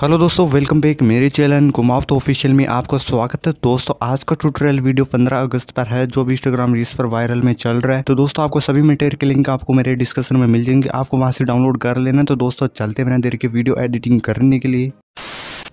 hello दोस्तों welcome back मेरे channel Kumawat official में आपका स्वागत है दोस्तों आज का ट्यूटोरियल वीडियो 15 अगस्त पर है जो भी इंस्टाग्राम रील्स पर वायरल में चल रहा है तो दोस्तों आपको सभी मटेरियल के लिंक आपको मेरे डिस्कशन में मिल जाएंगे आपको वहां से डाउनलोड कर लेना तो दोस्तों चलते बिना देर के वीडियो एडिटिंग करने के लिए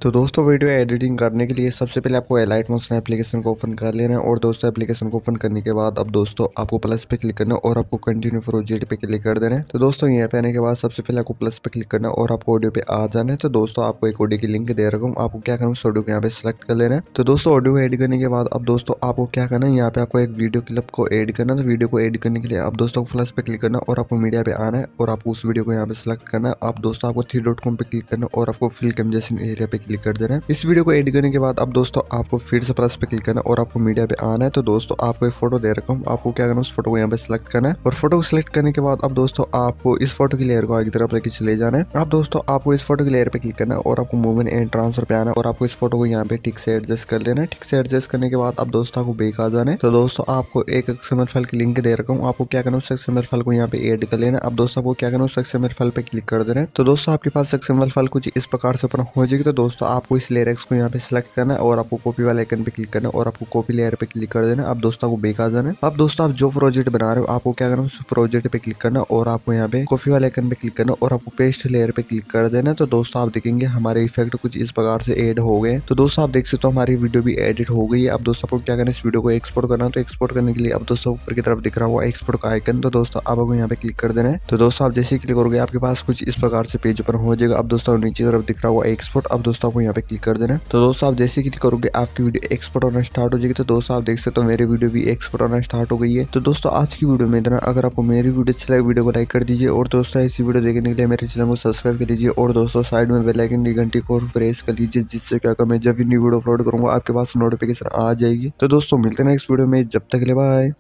तो दोस्तों वीडियो एडिटिंग करने के लिए सबसे पहले आपको एलाइट मोशन एप्लीकेशन को ओपन कर लेना है और दोस्तों एप्लीकेशन को ओपन करने के बाद अब दोस्तों आपको प्लस पे क्लिक करना है और आपको कंटिन्यू ओजेट पे क्लिक कर देना है तो दोस्तों यहाँ पे आने के बाद सबसे पहले आपको प्लस पे क्लिक करना है और आपको ऑडियो पे आ जाना है तो दोस्तों आपको एक ऑडियो की लिंक दे रखा हूँ आपको क्या करना है ऑडियो को यहाँ पे सिलेक्ट कर लेना है तो दोस्तों ऑडियो एड करने के बाद अब दोस्तों आपको क्या करना है यहाँ पे आपको एक वीडियो क्लिप को एड करना तो वीडियो को एड करने के लिए आप दोस्तों को प्लस पे क्लिक करना और आपको मीडिया पे आना है और आपको उस वीडियो को यहाँ पे सिलेक्ट करना है आप दोस्तों आपको थ्री डॉट कॉम पे क्लिक करना और आपको फिल कम्जेशन एरिया पे क्लिक क्लिक कर देना है इस वीडियो को एडिट करने के बाद अब दोस्तों आपको फिर से प्लस पे क्लिक करना और आपको मीडिया पे आना है तो दोस्तों आपको एक फोटो दे रखा हूँ आपको क्या करना उस फोटो को यहाँ पे सिलेक्ट करना है और फोटो को सिलेक्ट करने के बाद अब दोस्तों आपको इस फोटो की लेयर को आगे तरफ लेके चले जाना है आप दोस्तों आपको इस फोटो की लेयर पे क्लिक करना है और आपको मूवमेंट एंड ट्रांसफर पे आना है और आपको इस फोटो को यहाँ पे ठीक से एडजस्ट कर लेना है ठीक से एडजस्ट करने के बाद आप दोस्तों आपको बेक आ जाना है तो दोस्तों आपको एक एक्सएमएल फाइल की लिंक दे रखा हूँ आपको क्या करना उस एक्सएमएल फाइल को यहाँ पे एड कर लेना अब दोस्तों आपको क्या करना उस एक्सएमएल फाइल पे क्लिक कर देना है तो दोस्तों आपके पास एक्सएमएल फाइल कुछ इस प्रकार से ओपन हो जाएगी तो दोस्तों दोस्तों आपको इस लेयर को यहाँ पे सिलेक्ट करना है और आपको कॉपी वाले आइकन पे क्लिक करना है और आपको कॉपी लेयर पे क्लिक कर देना है आप दोस्तों को बेकार जाना है आप दोस्तों आप जो प्रोजेक्ट बना रहे हो आपको क्या करना है उस प्रोजेक्ट पे क्लिक करना और आपको यहाँ पे कॉपी वाले आइकन पे क्लिक करना और आपको पेस्ट लेयर पे क्लिक कर देना तो दोस्तों आप देखेंगे हमारे इफेक्ट कुछ इस प्रकार से एड हो गए तो दोस्तों आप देख सकते हो हमारी वीडियो भी एडिट हो गई है अब दोस्तों आपको क्या करना है इस वीडियो को एक्सपोर्ट करना तो एक्सपोर्ट करने के लिए अब दोस्तों ऊपर की तरफ दिख रहा हुआ एक्सपोर्ट का आइकन तो दोस्तों आपको यहाँ पे क्लिक कर देना है तो दोस्तों आप जैसे क्लिक करोगे आपके पास कुछ इस प्रकार से पेज ओपन हो जाएगा अब दोस्तों नीचे तरफ दिख रहा हुआ एक्सपोर्ट अब दोस्तों आपको यहाँ पे क्लिक कर देना है तो दोस्तों आप जैसे क्लिक करोगे आपकी वीडियो एक्सपोर्ट होना स्टार्ट हो जाएगी तो दोस्तों आप देख सकते हो मेरी वीडियो भी एक्सपोर्ट होना स्टार्ट हो गई है तो दोस्तों आज की वीडियो में इतना अगर आपको मेरी वीडियो अच्छी लगे वीडियो को लाइक कर दीजिए और दोस्तों ऐसी वीडियो देखने के लिए मेरे चैनल को सब्सक्राइब कर लीजिए और दोस्तों साइड में बेलाइकन की घंटी को प्रेस कर लीजिए जिससे क्या मैं जब भी न्यू वीडियो अपलोड करूंगा आपके पास नोटिफिकेशन आ जाएगी तो दोस्तों मिलते हैं नेक्स्ट वीडियो में जब तक ले बाय